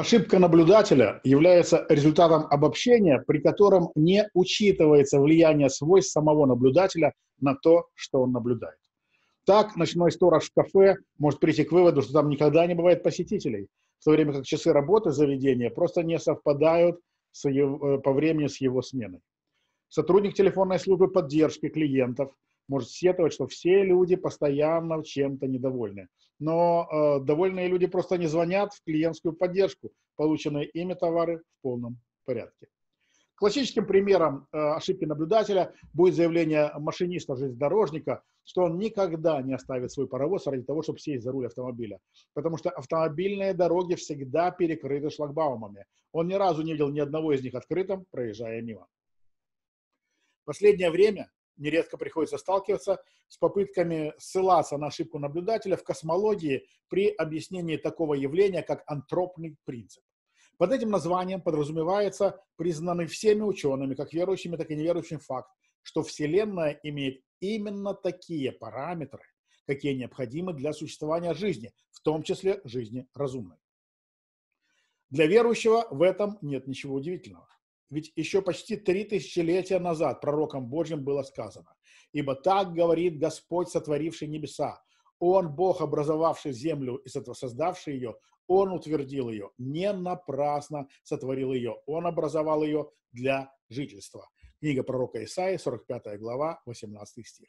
Ошибка наблюдателя является результатом обобщения, при котором не учитывается влияние свойств самого наблюдателя на то, что он наблюдает. Так, ночной сторож в кафе может прийти к выводу, что там никогда не бывает посетителей, в то время как часы работы заведения просто не совпадают с его, э, по времени с его сменой. Сотрудник телефонной службы поддержки клиентов может сетовать, что все люди постоянно чем-то недовольны но э, довольные люди просто не звонят в клиентскую поддержку. Полученные ими товары в полном порядке. Классическим примером э, ошибки наблюдателя будет заявление машиниста, железнодорожника, что он никогда не оставит свой паровоз ради того, чтобы сесть за руль автомобиля. Потому что автомобильные дороги всегда перекрыты шлагбаумами. Он ни разу не видел ни одного из них открытым, проезжая мимо. Последнее время нередко приходится сталкиваться с попытками ссылаться на ошибку наблюдателя в космологии при объяснении такого явления, как антропный принцип. Под этим названием подразумевается признанный всеми учеными, как верующими, так и неверующим факт, что Вселенная имеет именно такие параметры, какие необходимы для существования жизни, в том числе жизни разумной. Для верующего в этом нет ничего удивительного. Ведь еще почти три тысячелетия назад пророком Божьим было сказано, «Ибо так говорит Господь, сотворивший небеса, Он, Бог, образовавший землю и создавший ее, Он утвердил ее, не напрасно сотворил ее, Он образовал ее для жительства». Книга пророка Исаии, 45 глава, 18 стих.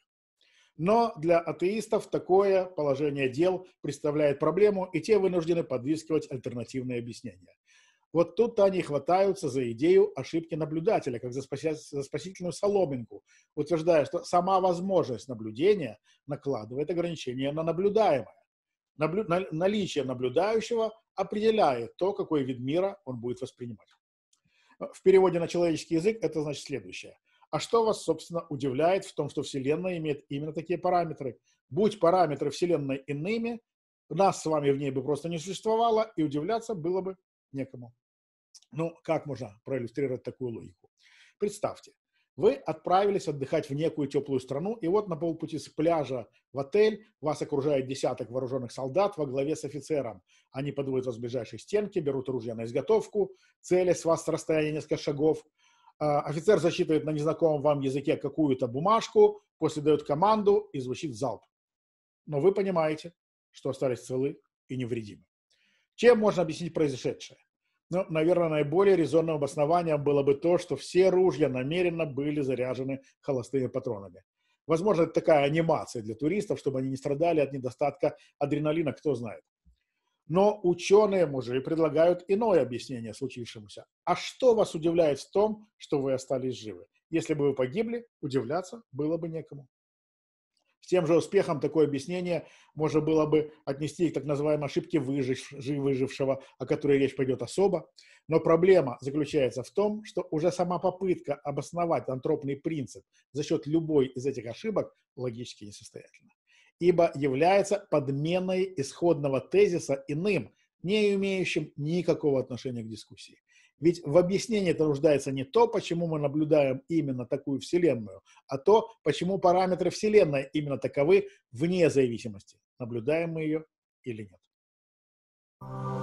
Но для атеистов такое положение дел представляет проблему, и те вынуждены подыскивать альтернативные объяснения. Вот тут-то они хватаются за идею ошибки наблюдателя, как за, спася... за спасительную соломинку, утверждая, что сама возможность наблюдения накладывает ограничения на наблюдаемое. Наблю... На... Наличие наблюдающего определяет то, какой вид мира он будет воспринимать. В переводе на человеческий язык это значит следующее. А что вас, собственно, удивляет в том, что Вселенная имеет именно такие параметры? Будь параметры Вселенной иными, нас с вами в ней бы просто не существовало, и удивляться было бы некому. Ну, как можно проиллюстрировать такую логику? Представьте, вы отправились отдыхать в некую теплую страну, и вот на полпути с пляжа в отель вас окружает десяток вооруженных солдат во главе с офицером. Они подводят вас с ближайшей стенки, берут ружья на изготовку, целят с вас с расстояния нескольких шагов. А, офицер зачитывает на незнакомом вам языке какую-то бумажку, после дает команду и звучит залп. Но вы понимаете, что остались целы и невредимы. Чем можно объяснить произошедшее? Но, ну, наверное, наиболее резонным обоснованием было бы то, что все ружья намеренно были заряжены холостыми патронами. Возможно, это такая анимация для туристов, чтобы они не страдали от недостатка адреналина, кто знает. Но ученые мужи предлагают иное объяснение случившемуся. А что вас удивляет в том, что вы остались живы? Если бы вы погибли, удивляться было бы некому. С тем же успехом такое объяснение можно было бы отнести к так называемой ошибке выжившего, о которой речь пойдет особо. Но проблема заключается в том, что уже сама попытка обосновать антропный принцип за счет любой из этих ошибок логически несостоятельна, ибо является подменой исходного тезиса иным, не имеющим никакого отношения к дискуссии. Ведь в объяснении это нуждается не то, почему мы наблюдаем именно такую Вселенную, а то, почему параметры Вселенной именно таковы вне зависимости, наблюдаем мы ее или нет.